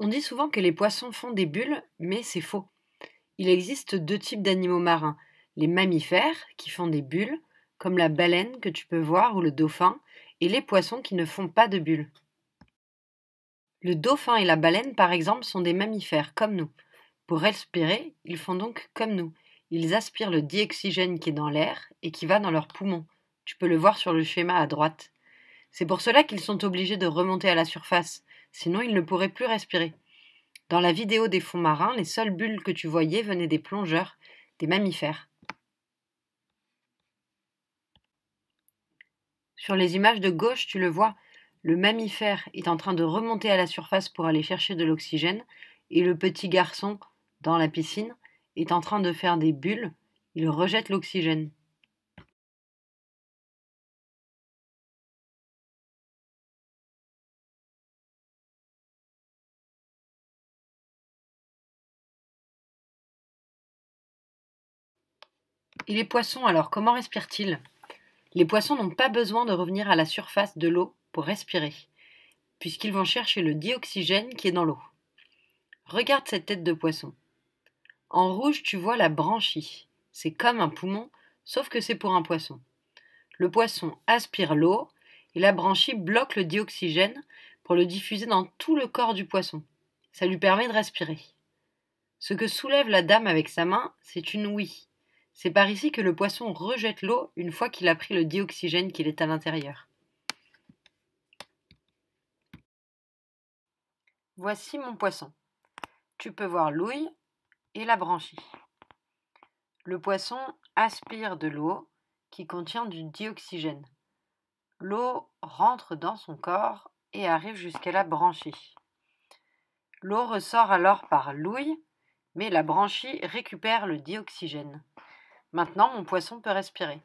On dit souvent que les poissons font des bulles, mais c'est faux. Il existe deux types d'animaux marins. Les mammifères, qui font des bulles, comme la baleine que tu peux voir ou le dauphin, et les poissons qui ne font pas de bulles. Le dauphin et la baleine, par exemple, sont des mammifères comme nous. Pour respirer, ils font donc comme nous. Ils aspirent le dioxygène qui est dans l'air et qui va dans leurs poumons. Tu peux le voir sur le schéma à droite. C'est pour cela qu'ils sont obligés de remonter à la surface sinon il ne pourrait plus respirer. Dans la vidéo des fonds marins, les seules bulles que tu voyais venaient des plongeurs, des mammifères. Sur les images de gauche, tu le vois, le mammifère est en train de remonter à la surface pour aller chercher de l'oxygène, et le petit garçon, dans la piscine, est en train de faire des bulles, il rejette l'oxygène. Et les poissons, alors, comment respirent-ils Les poissons n'ont pas besoin de revenir à la surface de l'eau pour respirer, puisqu'ils vont chercher le dioxygène qui est dans l'eau. Regarde cette tête de poisson. En rouge, tu vois la branchie. C'est comme un poumon, sauf que c'est pour un poisson. Le poisson aspire l'eau et la branchie bloque le dioxygène pour le diffuser dans tout le corps du poisson. Ça lui permet de respirer. Ce que soulève la dame avec sa main, c'est une ouïe. C'est par ici que le poisson rejette l'eau une fois qu'il a pris le dioxygène qu'il est à l'intérieur. Voici mon poisson. Tu peux voir l'ouïe et la branchie. Le poisson aspire de l'eau qui contient du dioxygène. L'eau rentre dans son corps et arrive jusqu'à la branchie. L'eau ressort alors par l'ouïe, mais la branchie récupère le dioxygène. Maintenant, mon poisson peut respirer.